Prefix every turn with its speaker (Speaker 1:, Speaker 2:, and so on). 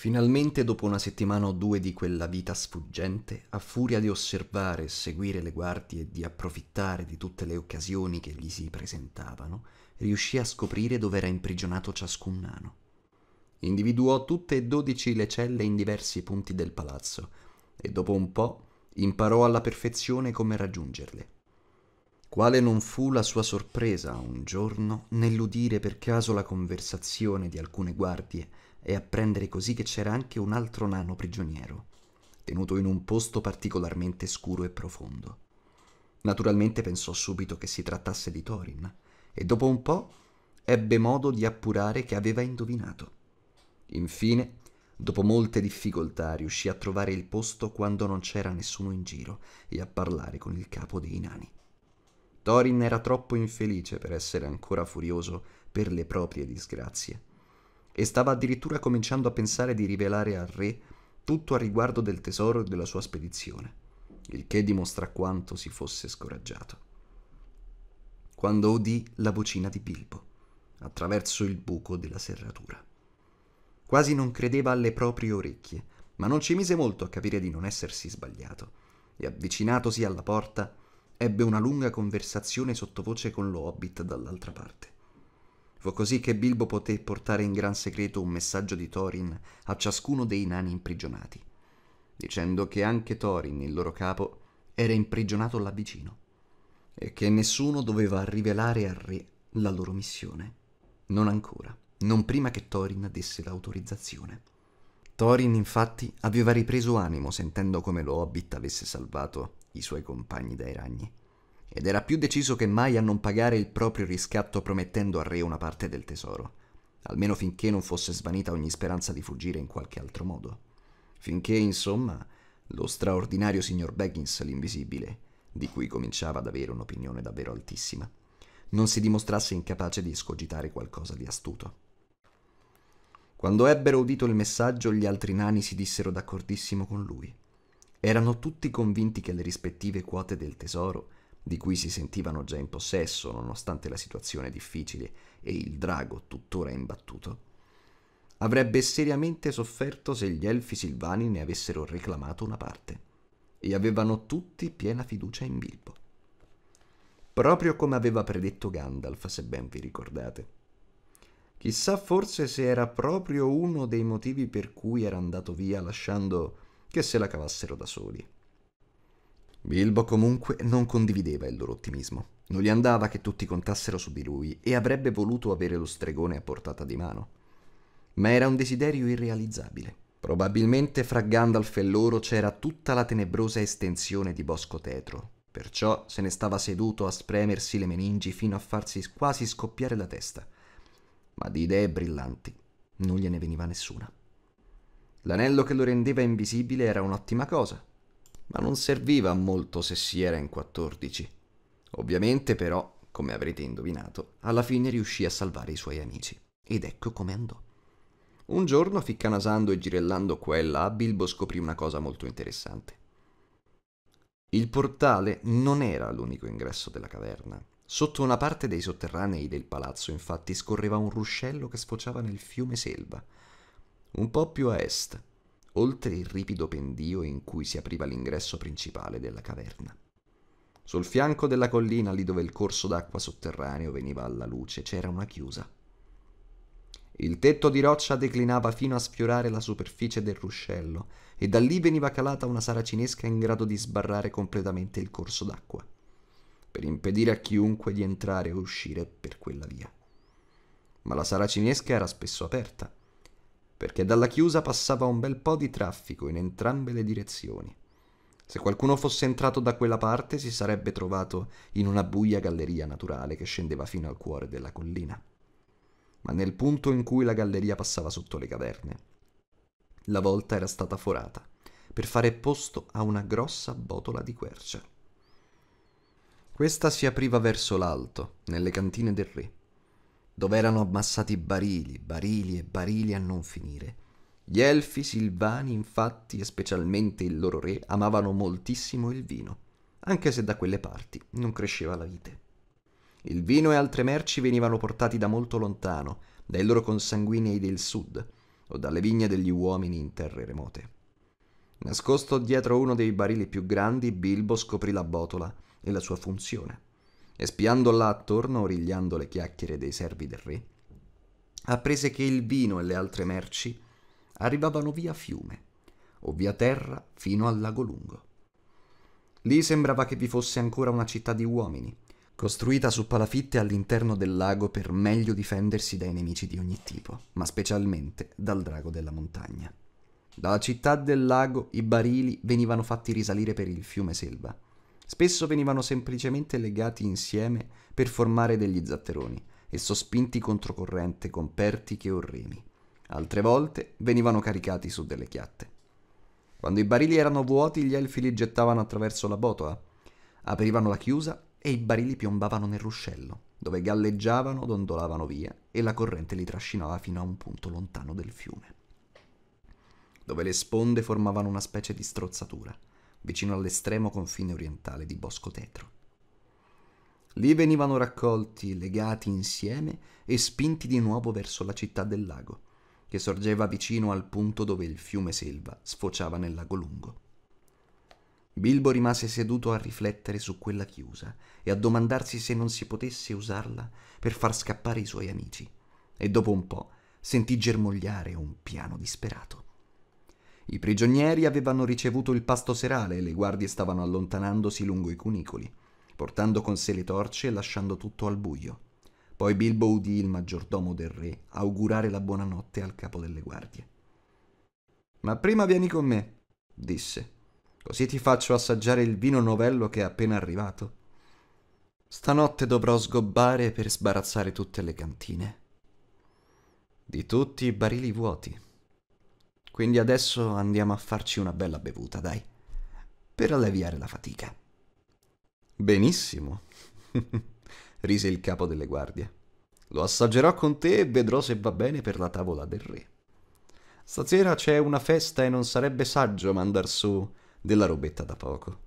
Speaker 1: Finalmente, dopo una settimana o due di quella vita sfuggente, a furia di osservare e seguire le guardie e di approfittare di tutte le occasioni che gli si presentavano, riuscì a scoprire dove era imprigionato ciascun nano. Individuò tutte e dodici le celle in diversi punti del palazzo e dopo un po' imparò alla perfezione come raggiungerle. Quale non fu la sua sorpresa un giorno nell'udire per caso la conversazione di alcune guardie e apprendere così che c'era anche un altro nano prigioniero, tenuto in un posto particolarmente scuro e profondo. Naturalmente pensò subito che si trattasse di Thorin, e dopo un po' ebbe modo di appurare che aveva indovinato. Infine, dopo molte difficoltà, riuscì a trovare il posto quando non c'era nessuno in giro e a parlare con il capo dei nani. Thorin era troppo infelice per essere ancora furioso per le proprie disgrazie e stava addirittura cominciando a pensare di rivelare al re tutto a riguardo del tesoro e della sua spedizione, il che dimostra quanto si fosse scoraggiato. Quando udì la vocina di Bilbo, attraverso il buco della serratura. Quasi non credeva alle proprie orecchie, ma non ci mise molto a capire di non essersi sbagliato, e avvicinatosi alla porta, ebbe una lunga conversazione sottovoce con lo hobbit dall'altra parte. Fu così che Bilbo poté portare in gran segreto un messaggio di Thorin a ciascuno dei nani imprigionati, dicendo che anche Thorin, il loro capo, era imprigionato là vicino e che nessuno doveva rivelare al re la loro missione. Non ancora, non prima che Thorin desse l'autorizzazione. Thorin infatti aveva ripreso animo sentendo come lo Hobbit avesse salvato i suoi compagni dai ragni ed era più deciso che mai a non pagare il proprio riscatto promettendo al re una parte del tesoro, almeno finché non fosse svanita ogni speranza di fuggire in qualche altro modo. Finché, insomma, lo straordinario signor Baggins l'invisibile, di cui cominciava ad avere un'opinione davvero altissima, non si dimostrasse incapace di escogitare qualcosa di astuto. Quando ebbero udito il messaggio, gli altri nani si dissero d'accordissimo con lui. Erano tutti convinti che le rispettive quote del tesoro di cui si sentivano già in possesso nonostante la situazione difficile e il drago tuttora imbattuto, avrebbe seriamente sofferto se gli elfi silvani ne avessero reclamato una parte, e avevano tutti piena fiducia in Bilbo. Proprio come aveva predetto Gandalf, se ben vi ricordate. Chissà forse se era proprio uno dei motivi per cui era andato via lasciando che se la cavassero da soli. Bilbo comunque non condivideva il loro ottimismo. Non gli andava che tutti contassero su di lui e avrebbe voluto avere lo stregone a portata di mano. Ma era un desiderio irrealizzabile. Probabilmente fra Gandalf e loro c'era tutta la tenebrosa estensione di Bosco Tetro, perciò se ne stava seduto a spremersi le meningi fino a farsi quasi scoppiare la testa. Ma di idee brillanti non gliene veniva nessuna. L'anello che lo rendeva invisibile era un'ottima cosa, ma non serviva molto se si era in 14. Ovviamente però, come avrete indovinato, alla fine riuscì a salvare i suoi amici. Ed ecco come andò. Un giorno, ficcanasando e girellando qua e là, Bilbo scoprì una cosa molto interessante. Il portale non era l'unico ingresso della caverna. Sotto una parte dei sotterranei del palazzo, infatti, scorreva un ruscello che sfociava nel fiume Selva. Un po' più a est, oltre il ripido pendio in cui si apriva l'ingresso principale della caverna. Sul fianco della collina, lì dove il corso d'acqua sotterraneo veniva alla luce, c'era una chiusa. Il tetto di roccia declinava fino a sfiorare la superficie del ruscello e da lì veniva calata una saracinesca in grado di sbarrare completamente il corso d'acqua, per impedire a chiunque di entrare o uscire per quella via. Ma la saracinesca era spesso aperta perché dalla chiusa passava un bel po' di traffico in entrambe le direzioni. Se qualcuno fosse entrato da quella parte si sarebbe trovato in una buia galleria naturale che scendeva fino al cuore della collina. Ma nel punto in cui la galleria passava sotto le caverne, la volta era stata forata per fare posto a una grossa botola di quercia. Questa si apriva verso l'alto, nelle cantine del re, dove erano ammassati barili, barili e barili a non finire. Gli elfi silvani, infatti, e specialmente il loro re, amavano moltissimo il vino, anche se da quelle parti non cresceva la vite. Il vino e altre merci venivano portati da molto lontano, dai loro consanguinei del sud, o dalle vigne degli uomini in terre remote. Nascosto dietro uno dei barili più grandi, Bilbo scoprì la botola e la sua funzione e spiando là attorno, origliando le chiacchiere dei servi del re, apprese che il vino e le altre merci arrivavano via fiume o via terra fino al lago lungo. Lì sembrava che vi fosse ancora una città di uomini, costruita su palafitte all'interno del lago per meglio difendersi dai nemici di ogni tipo, ma specialmente dal drago della montagna. Dalla città del lago i barili venivano fatti risalire per il fiume Selva, spesso venivano semplicemente legati insieme per formare degli zatteroni e sospinti controcorrente con pertiche o remi. Altre volte venivano caricati su delle chiatte. Quando i barili erano vuoti, gli elfi li gettavano attraverso la botola. aprivano la chiusa e i barili piombavano nel ruscello, dove galleggiavano, dondolavano via e la corrente li trascinava fino a un punto lontano del fiume, dove le sponde formavano una specie di strozzatura vicino all'estremo confine orientale di Bosco Tetro. Lì venivano raccolti, legati insieme e spinti di nuovo verso la città del lago, che sorgeva vicino al punto dove il fiume Selva sfociava nel lago lungo. Bilbo rimase seduto a riflettere su quella chiusa e a domandarsi se non si potesse usarla per far scappare i suoi amici, e dopo un po' sentì germogliare un piano disperato. I prigionieri avevano ricevuto il pasto serale e le guardie stavano allontanandosi lungo i cunicoli, portando con sé le torce e lasciando tutto al buio. Poi Bilbo udì il maggiordomo del re augurare la buonanotte al capo delle guardie. Ma prima vieni con me, disse, così ti faccio assaggiare il vino novello che è appena arrivato. Stanotte dovrò sgobbare per sbarazzare tutte le cantine. Di tutti i barili vuoti quindi adesso andiamo a farci una bella bevuta, dai, per alleviare la fatica. Benissimo, rise il capo delle guardie. Lo assaggerò con te e vedrò se va bene per la tavola del re. Stasera c'è una festa e non sarebbe saggio mandar su della robetta da poco.